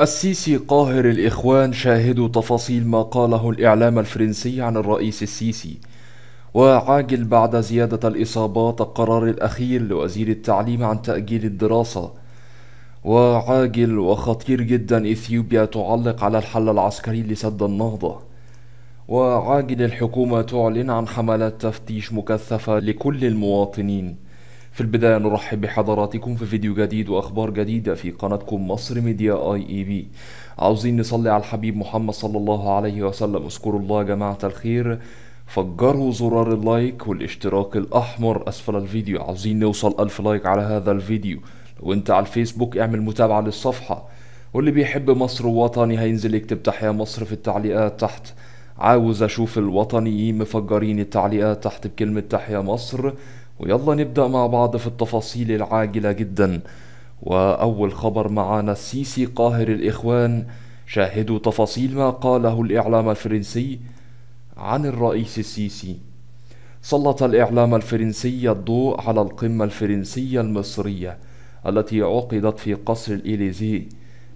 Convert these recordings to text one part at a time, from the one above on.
السيسي قاهر الإخوان شاهدوا تفاصيل ما قاله الإعلام الفرنسي عن الرئيس السيسي وعاجل بعد زيادة الإصابات القرار الأخير لوزير التعليم عن تأجيل الدراسة وعاجل وخطير جدا إثيوبيا تعلق على الحل العسكري لسد النهضة وعاجل الحكومة تعلن عن حملات تفتيش مكثفة لكل المواطنين في البداية نرحب بحضراتكم في فيديو جديد وأخبار جديدة في قناتكم مصر ميديا آي إي بي عاوزين نصلي على الحبيب محمد صلى الله عليه وسلم اذكروا الله يا جماعة الخير فجروا زرار اللايك والاشتراك الأحمر أسفل الفيديو عاوزين نوصل ألف لايك على هذا الفيديو لو أنت على الفيسبوك اعمل متابعة للصفحة واللي بيحب مصر ووطني هينزل يكتب تحيا مصر في التعليقات تحت عاوز أشوف الوطنيين مفجرين التعليقات تحت بكلمة تحيا مصر ويلا نبدأ مع بعض في التفاصيل العاجلة جدا وأول خبر معانا السيسي قاهر الإخوان شاهدوا تفاصيل ما قاله الإعلام الفرنسي عن الرئيس السيسي سلط الإعلام الفرنسي الضوء على القمة الفرنسية المصرية التي عقدت في قصر الإليزي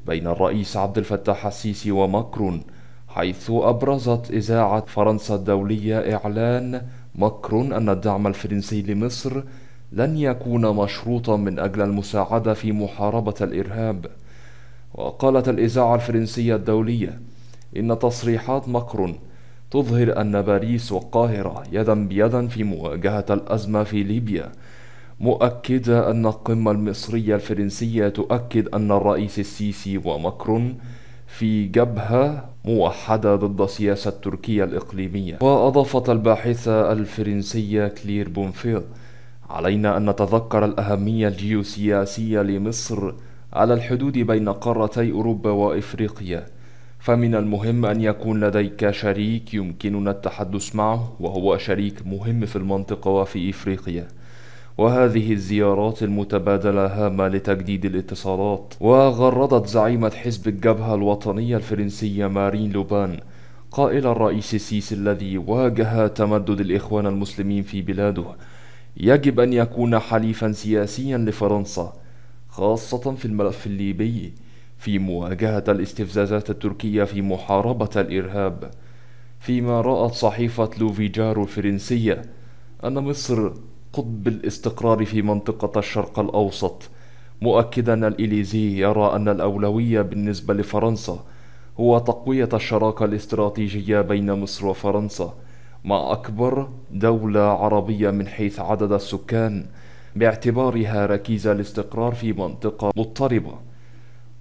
بين الرئيس عبد الفتاح السيسي وماكرون حيث أبرزت إذاعة فرنسا الدولية إعلان مكر أن الدعم الفرنسي لمصر لن يكون مشروطا من أجل المساعدة في محاربة الإرهاب وقالت الإذاعة الفرنسية الدولية إن تصريحات مكرون تظهر أن باريس والقاهرة يدا بيدا في مواجهة الأزمة في ليبيا مؤكدة أن القمة المصرية الفرنسية تؤكد أن الرئيس السيسي ومكرون في جبهة موحدة ضد سياسة تركيا الإقليمية وأضافت الباحثة الفرنسية كلير بونفيل علينا أن نتذكر الأهمية الجيوسياسية لمصر على الحدود بين قارتي أوروبا وإفريقيا فمن المهم أن يكون لديك شريك يمكننا التحدث معه وهو شريك مهم في المنطقة وفي إفريقيا وهذه الزيارات المتبادلة هامة لتجديد الاتصالات وغردت زعيمة حزب الجبهة الوطنية الفرنسية مارين لوبان قائل الرئيس السيسي الذي واجه تمدد الإخوان المسلمين في بلاده يجب أن يكون حليفا سياسيا لفرنسا خاصة في الملف الليبي في مواجهة الاستفزازات التركية في محاربة الإرهاب فيما رأت صحيفة لوفيجارو الفرنسية أن مصر قطب الاستقرار في منطقة الشرق الأوسط مؤكدا الإليزي يرى أن الأولوية بالنسبة لفرنسا هو تقوية الشراكة الاستراتيجية بين مصر وفرنسا مع أكبر دولة عربية من حيث عدد السكان باعتبارها ركيزة الاستقرار في منطقة مضطربة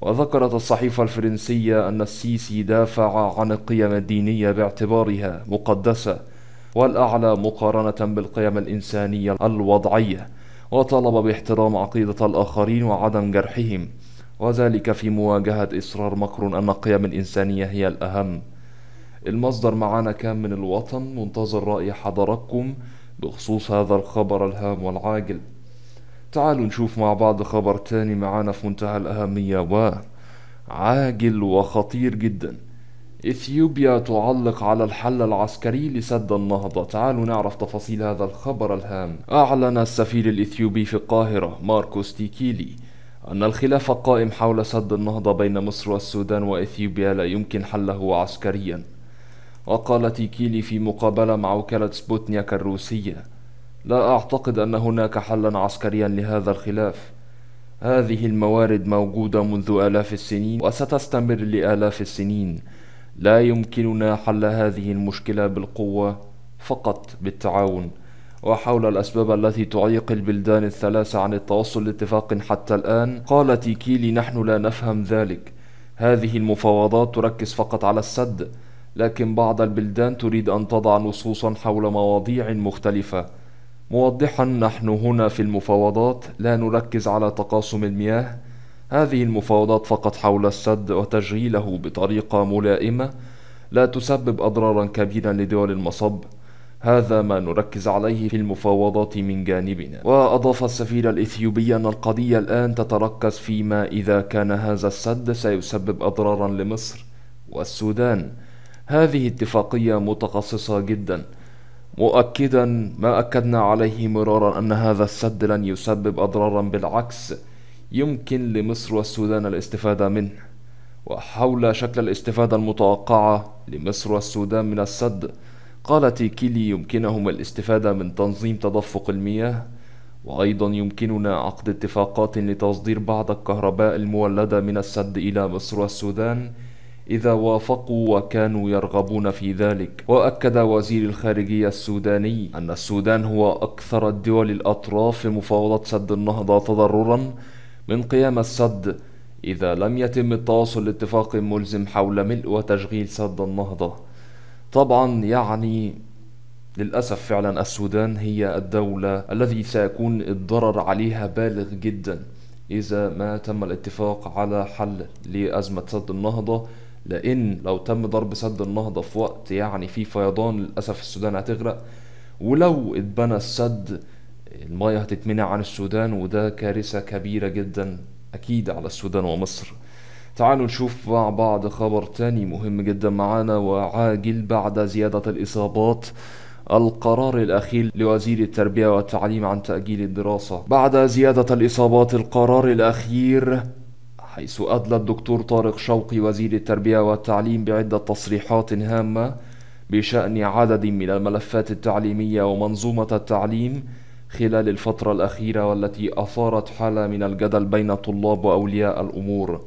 وذكرت الصحيفة الفرنسية أن السيسي دافع عن القيم الدينية باعتبارها مقدسة والأعلى مقارنة بالقيم الإنسانية الوضعية وطلب باحترام عقيدة الآخرين وعدم جرحهم وذلك في مواجهة إصرار مكرون أن القيم الإنسانية هي الأهم المصدر معانا كان من الوطن منتظر رأي حضراتكم بخصوص هذا الخبر الهام والعاجل تعالوا نشوف مع بعض خبر تاني معانا في منتهى الأهمية وعاجل وخطير جدا إثيوبيا تعلق على الحل العسكري لسد النهضة تعالوا نعرف تفاصيل هذا الخبر الهام أعلن السفير الإثيوبي في القاهرة ماركوس تيكيلي أن الخلاف القائم حول سد النهضة بين مصر والسودان وإثيوبيا لا يمكن حله عسكريا وقال تيكيلي في مقابلة مع وكالة سبوتنياك الروسية لا أعتقد أن هناك حلا عسكريا لهذا الخلاف هذه الموارد موجودة منذ آلاف السنين وستستمر لآلاف السنين لا يمكننا حل هذه المشكلة بالقوة فقط بالتعاون وحول الأسباب التي تعيق البلدان الثلاثة عن التوصل لاتفاق حتى الآن قال تيكيلي نحن لا نفهم ذلك هذه المفاوضات تركز فقط على السد لكن بعض البلدان تريد أن تضع نصوصا حول مواضيع مختلفة موضحا نحن هنا في المفاوضات لا نركز على تقاسم المياه هذه المفاوضات فقط حول السد وتشغيله بطريقة ملائمة لا تسبب أضرارا كبيرا لدول المصب هذا ما نركز عليه في المفاوضات من جانبنا وأضاف السفير الإثيوبي أن القضية الآن تتركز فيما إذا كان هذا السد سيسبب أضرارا لمصر والسودان هذه اتفاقية متخصصة جدا مؤكدا ما أكدنا عليه مرارا أن هذا السد لن يسبب أضرارا بالعكس يمكن لمصر والسودان الاستفادة منه وحول شكل الاستفادة المتوقعة لمصر والسودان من السد قال تيكيلي يمكنهم الاستفادة من تنظيم تدفق المياه وأيضا يمكننا عقد اتفاقات لتصدير بعض الكهرباء المولدة من السد إلى مصر والسودان إذا وافقوا وكانوا يرغبون في ذلك وأكد وزير الخارجية السوداني أن السودان هو أكثر الدول الأطراف في مفاوضة سد النهضة تضررا من قيام السد إذا لم يتم التواصل لاتفاق ملزم حول ملء وتشغيل سد النهضة طبعا يعني للأسف فعلا السودان هي الدولة الذي سيكون الضرر عليها بالغ جدا إذا ما تم الاتفاق على حل لأزمة سد النهضة لأن لو تم ضرب سد النهضة في وقت يعني في فيضان للأسف السودان هتغرق ولو اتبنى السد المياه هتتمنع عن السودان وده كارثة كبيرة جدا أكيد على السودان ومصر تعالوا نشوف مع بعض خبر تاني مهم جدا معانا وعاجل بعد زيادة الإصابات القرار الأخير لوزير التربية والتعليم عن تأجيل الدراسة بعد زيادة الإصابات القرار الأخير حيث أدلى الدكتور طارق شوقي وزير التربية والتعليم بعدة تصريحات هامة بشأن عدد من الملفات التعليمية ومنظومة التعليم خلال الفترة الأخيرة والتي أثارت حالة من الجدل بين طلاب وأولياء الأمور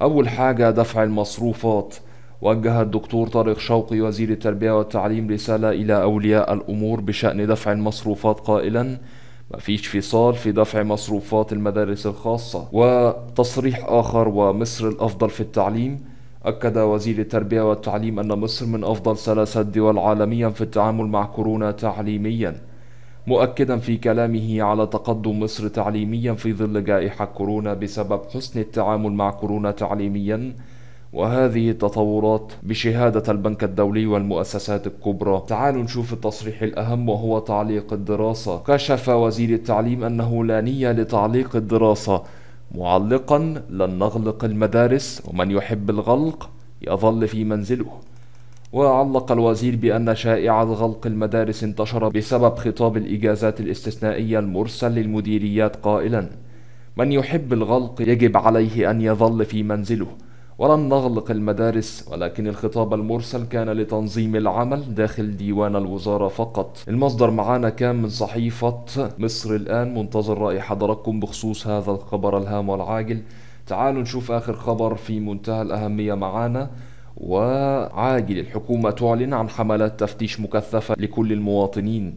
أول حاجة دفع المصروفات وجه الدكتور طارق شوقي وزير التربية والتعليم رسالة إلى أولياء الأمور بشأن دفع المصروفات قائلا مفيش فصال في دفع مصروفات المدارس الخاصة وتصريح آخر ومصر الأفضل في التعليم أكد وزير التربية والتعليم أن مصر من أفضل ثلاثة دول عالميا في التعامل مع كورونا تعليميا مؤكدا في كلامه على تقدم مصر تعليميا في ظل جائحة كورونا بسبب حسن التعامل مع كورونا تعليميا وهذه التطورات بشهادة البنك الدولي والمؤسسات الكبرى تعالوا نشوف التصريح الأهم وهو تعليق الدراسة كشف وزير التعليم أنه لا نية لتعليق الدراسة معلقا لن نغلق المدارس ومن يحب الغلق يظل في منزله وعلق الوزير بأن شائعة غلق المدارس انتشر بسبب خطاب الإجازات الاستثنائية المرسل للمديريات قائلا من يحب الغلق يجب عليه أن يظل في منزله ولم نغلق المدارس ولكن الخطاب المرسل كان لتنظيم العمل داخل ديوان الوزارة فقط المصدر معانا كان من صحيفة مصر الآن منتظر رأي حضراتكم بخصوص هذا الخبر الهام والعاجل تعالوا نشوف آخر خبر في منتهى الأهمية معانا وعاجل الحكومة تعلن عن حملات تفتيش مكثفة لكل المواطنين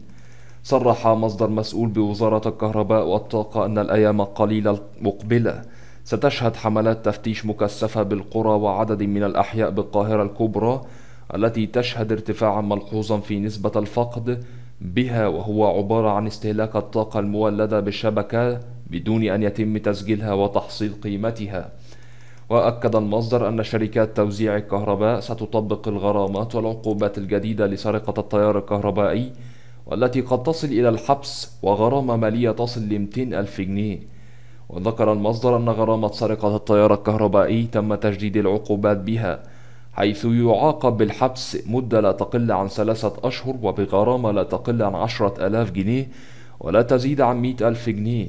صرح مصدر مسؤول بوزارة الكهرباء والطاقة أن الأيام القليلة المقبلة ستشهد حملات تفتيش مكثفة بالقرى وعدد من الأحياء بالقاهرة الكبرى التي تشهد ارتفاعا ملحوظا في نسبة الفقد بها وهو عبارة عن استهلاك الطاقة المولدة بالشبكة بدون أن يتم تسجيلها وتحصيل قيمتها وأكد المصدر أن شركات توزيع الكهرباء ستطبق الغرامات والعقوبات الجديدة لسرقة التيار الكهربائي والتي قد تصل إلى الحبس وغرامة مالية تصل ل 200 ألف جنيه وذكر المصدر أن غرامة سرقة التيار الكهربائي تم تجديد العقوبات بها حيث يعاقب بالحبس مدة لا تقل عن ثلاثة أشهر وبغرامة لا تقل عن عشرة ألاف جنيه ولا تزيد عن مئة ألف جنيه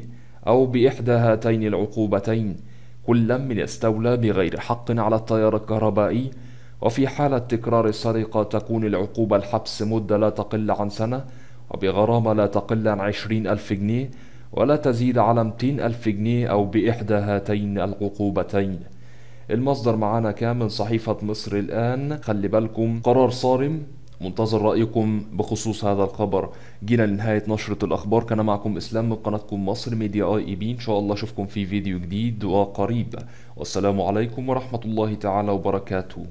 أو بإحدى هاتين العقوبتين كلا من استولى بغير حق على التيار الكهربائي وفي حالة تكرار السرقة تكون العقوبة الحبس مدة لا تقل عن سنة وبغرامة لا تقل عن عشرين ألف جنيه ولا تزيد على متين ألف جنيه أو بإحدى هاتين العقوبتين المصدر معانا كان من صحيفة مصر الآن خلي بالكم قرار صارم منتظر رأيكم بخصوص هذا الخبر جينا لنهاية نشرة الأخبار كان معكم إسلام من قناتكم مصر ميديا آي إي بي إن شاء الله أشوفكم في فيديو جديد وقريب والسلام عليكم ورحمة الله تعالى وبركاته